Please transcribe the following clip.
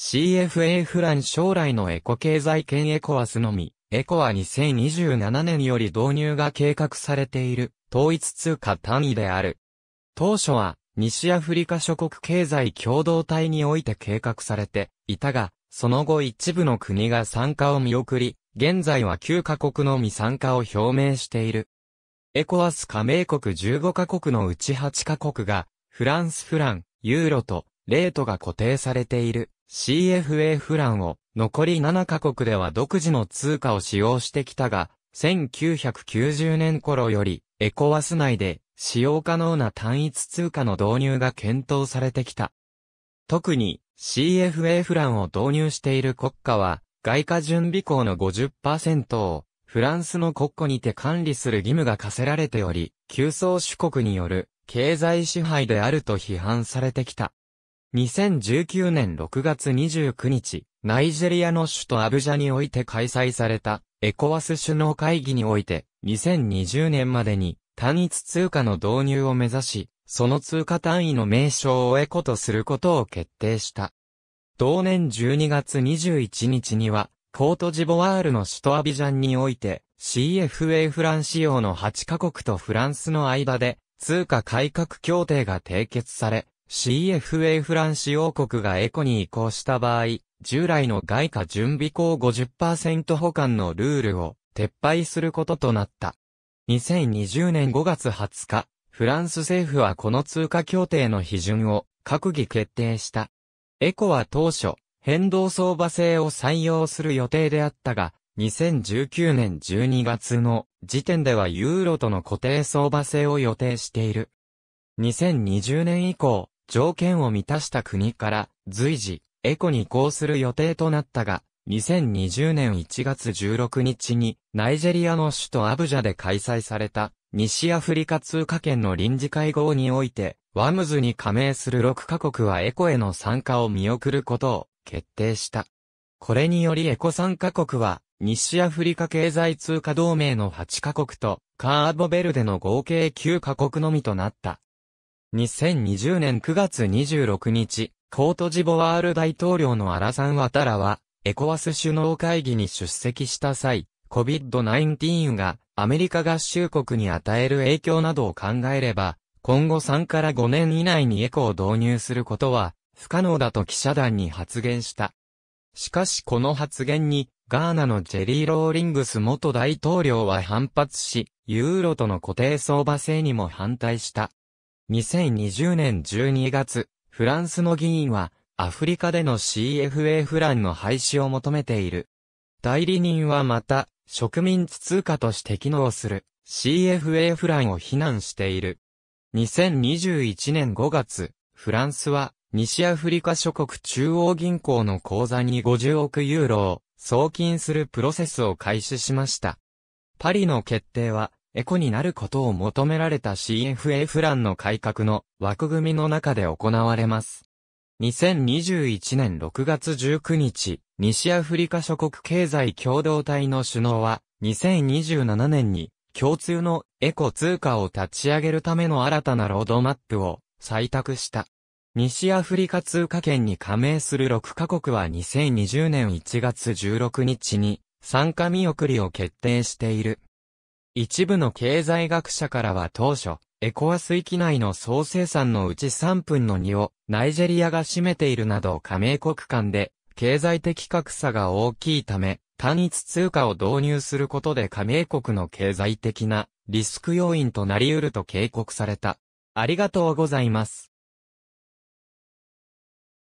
CFA フラン将来のエコ経済圏エコアスのみ、エコア2027年より導入が計画されている、統一通貨単位である。当初は、西アフリカ諸国経済共同体において計画されていたが、その後一部の国が参加を見送り、現在は9カ国のみ参加を表明している。エコアス加盟国15カ国のうち8カ国が、フランスフラン、ユーロと、レートが固定されている。CFA フランを残り7カ国では独自の通貨を使用してきたが、1990年頃よりエコワス内で使用可能な単一通貨の導入が検討されてきた。特に CFA フランを導入している国家は外貨準備校の50%をフランスの国庫にて管理する義務が課せられており、急走主国による経済支配であると批判されてきた。2019年6月29日、ナイジェリアの首都アブジャにおいて開催された、エコワス首脳会議において、2020年までに、単一通貨の導入を目指し、その通貨単位の名称をエコとすることを決定した。同年12月21日には、コートジボワールの首都アビジャンにおいて、CFA フラン仕様の8カ国とフランスの間で、通貨改革協定が締結され、CFA フランス王国がエコに移行した場合、従来の外貨準備項50%保管のルールを撤廃することとなった。2020年5月20日、フランス政府はこの通貨協定の批准を閣議決定した。エコは当初、変動相場制を採用する予定であったが、2019年12月の時点ではユーロとの固定相場制を予定している。2020年以降、条件を満たした国から随時エコに移行する予定となったが、2020年1月16日にナイジェリアの首都アブジャで開催された西アフリカ通貨圏の臨時会合において、ワムズに加盟する6カ国はエコへの参加を見送ることを決定した。これによりエコ3カ国は、西アフリカ経済通貨同盟の8カ国と、カーボベルデの合計9カ国のみとなった。2020年9月26日、コートジボワール大統領のアラサン・ワタラは、エコワス首脳会議に出席した際、COVID-19 がアメリカ合衆国に与える影響などを考えれば、今後3から5年以内にエコを導入することは不可能だと記者団に発言した。しかしこの発言に、ガーナのジェリー・ローリングス元大統領は反発し、ユーロとの固定相場制にも反対した。2020年12月、フランスの議員は、アフリカでの CFA フランの廃止を求めている。代理人はまた、植民地通貨として機能する CFA フランを非難している。2021年5月、フランスは西アフリカ諸国中央銀行の口座に50億ユーロを送金するプロセスを開始しました。パリの決定はエコになることを求められた CFA フランの改革の枠組みの中で行われます。2021年6月19日、西アフリカ諸国経済共同体の首脳は、2027年に共通のエコ通貨を立ち上げるための新たなロードマップを採択した。西アフリカ通貨圏に加盟する6カ国は2020年1月16日に参加見送りを決定している。一部の経済学者からは当初、エコアス域内の総生産のうち3分の2をナイジェリアが占めているなど加盟国間で経済的格差が大きいため、単一通貨を導入することで加盟国の経済的なリスク要因となり得ると警告された。ありがとうございます。